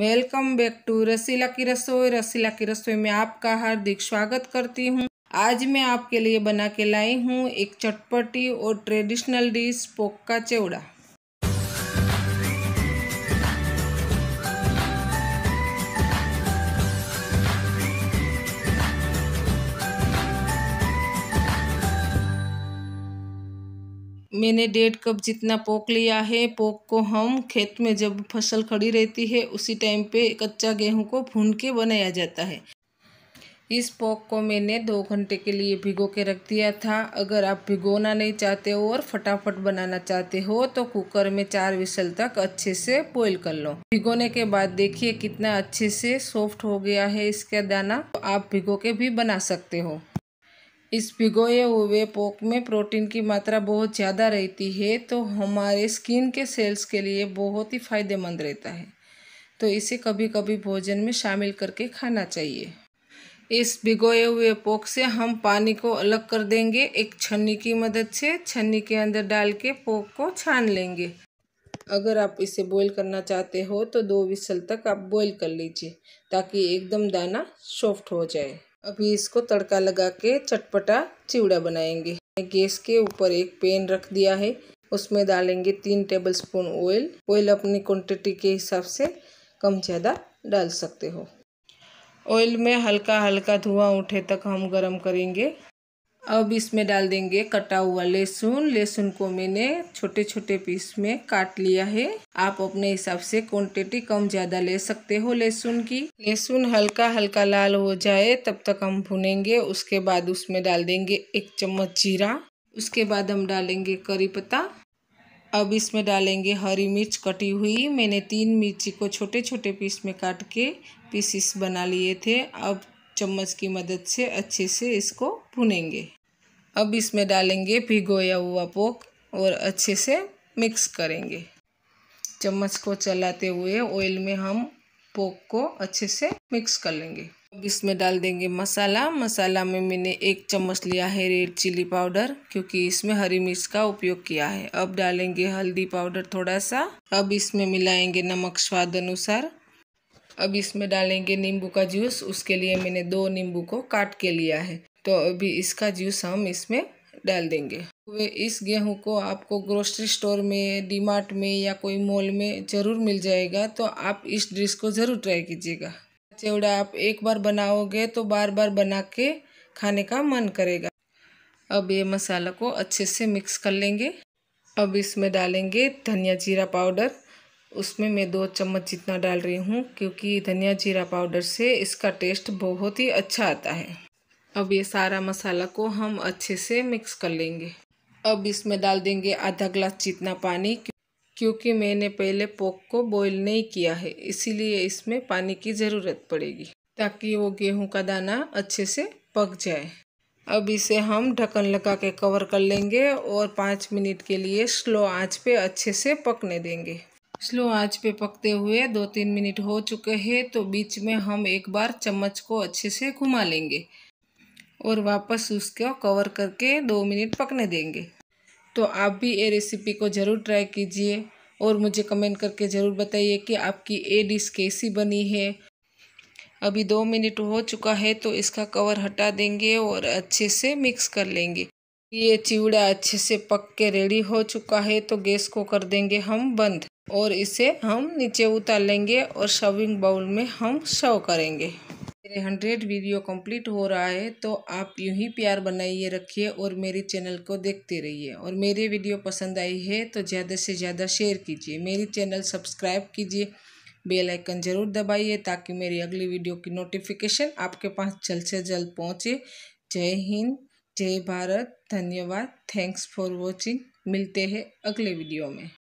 welcome back to रसीला की रसोई रसीला की रसोई में आपका हार्दिक स्वागत करती हूँ आज मैं आपके लिए बना के लाई हूँ एक चटपटी और ट्रेडिशनल डिश पोक्का चेवड़ा मैंने डेढ़ कप जितना पोक लिया है पोक को हम खेत में जब फसल खड़ी रहती है उसी टाइम पे कच्चा गेहूं को भून के बनाया जाता है इस पोक को मैंने दो घंटे के लिए भिगो के रख दिया था अगर आप भिगोना नहीं चाहते हो और फटाफट बनाना चाहते हो तो कुकर में चार विसल तक अच्छे से बॉइल कर लो भिगोने के बाद देखिए कितना अच्छे से सॉफ्ट हो गया है इसका दाना तो आप भिगो के भी बना सकते हो इस भिगोए हुए पोक में प्रोटीन की मात्रा बहुत ज़्यादा रहती है तो हमारे स्किन के सेल्स के लिए बहुत ही फायदेमंद रहता है तो इसे कभी कभी भोजन में शामिल करके खाना चाहिए इस भिगोए हुए पोक से हम पानी को अलग कर देंगे एक छन्नी की मदद से छन्नी के अंदर डाल के पोक को छान लेंगे अगर आप इसे बॉईल करना चाहते हो तो दो विसल तक आप बॉईल कर लीजिए ताकि एकदम दाना सॉफ्ट हो जाए अभी इसको तड़का लगा के चटपटा चिवड़ा बनाएंगे गैस के ऊपर एक पैन रख दिया है उसमें डालेंगे तीन टेबल स्पून ऑयल ऑयल अपनी क्वांटिटी के हिसाब से कम ज़्यादा डाल सकते हो ऑयल में हल्का हल्का धुआं उठे तक हम गरम करेंगे अब इसमें डाल देंगे कटा हुआ लहसुन लहसुन को मैंने छोटे छोटे पीस में काट लिया है आप अपने हिसाब से क्वांटिटी कम ज़्यादा ले सकते हो लहसुन की लहसुन हल्का हल्का लाल हो जाए तब तक हम भुनेंगे उसके बाद उसमें डाल देंगे एक चम्मच जीरा उसके बाद हम डालेंगे करी पत्ता अब इसमें डालेंगे हरी मिर्च कटी हुई मैंने तीन मिर्ची को छोटे छोटे पीस में काट के पीसीस बना लिए थे अब चम्मच की मदद से अच्छे से इसको भुनेंगे अब इसमें डालेंगे भिगोया हुआ पोक और अच्छे से मिक्स करेंगे चम्मच को चलाते हुए ऑयल में हम पोक को अच्छे से मिक्स कर लेंगे अब इसमें डाल देंगे मसाला मसाला में मैंने एक चम्मच लिया है रेड चिली पाउडर क्योंकि इसमें हरी मिर्च का उपयोग किया है अब डालेंगे हल्दी पाउडर थोड़ा सा अब इसमें मिलाएंगे नमक स्वाद अनुसार अब इसमें डालेंगे नींबू का जूस उसके लिए मैंने दो नींबू को काट के लिया है तो अभी इसका जूस हम इसमें डाल देंगे वे इस गेहूं को आपको ग्रोसरी स्टोर में डीमार्ट में या कोई मॉल में ज़रूर मिल जाएगा तो आप इस डिश को ज़रूर ट्राई कीजिएगा चेवड़ा आप एक बार बनाओगे तो बार बार बना के खाने का मन करेगा अब ये मसाला को अच्छे से मिक्स कर लेंगे अब इसमें डालेंगे धनिया जीरा पाउडर उसमें मैं दो चम्मच जितना डाल रही हूँ क्योंकि धनिया जीरा पाउडर से इसका टेस्ट बहुत ही अच्छा आता है अब ये सारा मसाला को हम अच्छे से मिक्स कर लेंगे अब इसमें डाल देंगे आधा ग्लास जितना पानी क्योंकि मैंने पहले पोक को बॉईल नहीं किया है इसीलिए इसमें पानी की ज़रूरत पड़ेगी ताकि वो गेहूं का दाना अच्छे से पक जाए अब इसे हम ढक्कन लगा के कवर कर लेंगे और पाँच मिनट के लिए स्लो आंच पे अच्छे से पकने देंगे स्लो आँच पे पकते हुए दो तीन मिनट हो चुके हैं तो बीच में हम एक बार चम्मच को अच्छे से घुमा लेंगे और वापस उसको कवर करके दो मिनट पकने देंगे तो आप भी ये रेसिपी को ज़रूर ट्राई कीजिए और मुझे कमेंट करके ज़रूर बताइए कि आपकी ये डिश कैसी बनी है अभी दो मिनट हो चुका है तो इसका कवर हटा देंगे और अच्छे से मिक्स कर लेंगे ये चिवड़ा अच्छे से पक के रेडी हो चुका है तो गैस को कर देंगे हम बंद और इसे हम नीचे उतार लेंगे और शविंग बाउल में हम शव करेंगे मेरे हंड्रेड वीडियो कंप्लीट हो रहा है तो आप यूं ही प्यार बनाइए रखिए और मेरे चैनल को देखते रहिए और मेरे वीडियो पसंद आई है तो ज़्यादा से ज़्यादा शेयर कीजिए मेरी चैनल सब्सक्राइब कीजिए बेल आइकन ज़रूर दबाइए ताकि मेरी अगली वीडियो की नोटिफिकेशन आपके पास जल्द से जल्द पहुँचे जय हिंद जय भारत धन्यवाद थैंक्स फॉर वॉचिंग मिलते हैं अगले वीडियो में